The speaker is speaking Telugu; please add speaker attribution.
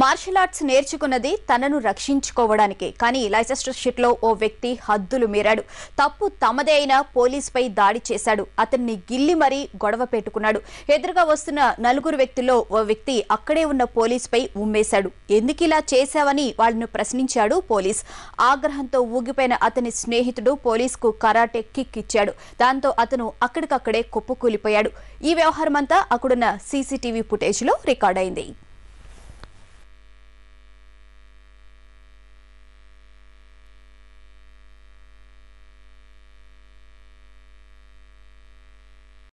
Speaker 1: మార్షల్ ఆర్ట్స్ నేర్చుకున్నది తనను రక్షించుకోవడానికి కానీ లైసెస్టర్షిప్ లో ఓ వ్యక్తి హద్దులు మీరాడు తప్పు తమదే అయినా పోలీసుపై దాడి చేశాడు అతన్ని గిల్లి మరీ గొడవ పెట్టుకున్నాడు ఎదురుగా వస్తున్న నలుగురు వ్యక్తుల్లో ఓ వ్యక్తి అక్కడే ఉన్న పోలీసుపై ఉమ్మేశాడు ఎందుకు ఇలా చేశావని వాళ్ళను ప్రశ్నించాడు పోలీస్ ఆగ్రహంతో ఊగిపోయిన అతని స్నేహితుడు పోలీసుకు కరాటే కిక్ ఇచ్చాడు దాంతో అతను అక్కడికక్కడే కుప్పకూలిపోయాడు ఈ వ్యవహారమంతా అక్కడున్న సీసీటీవీ ఫుటేజ్లో రికార్డైంది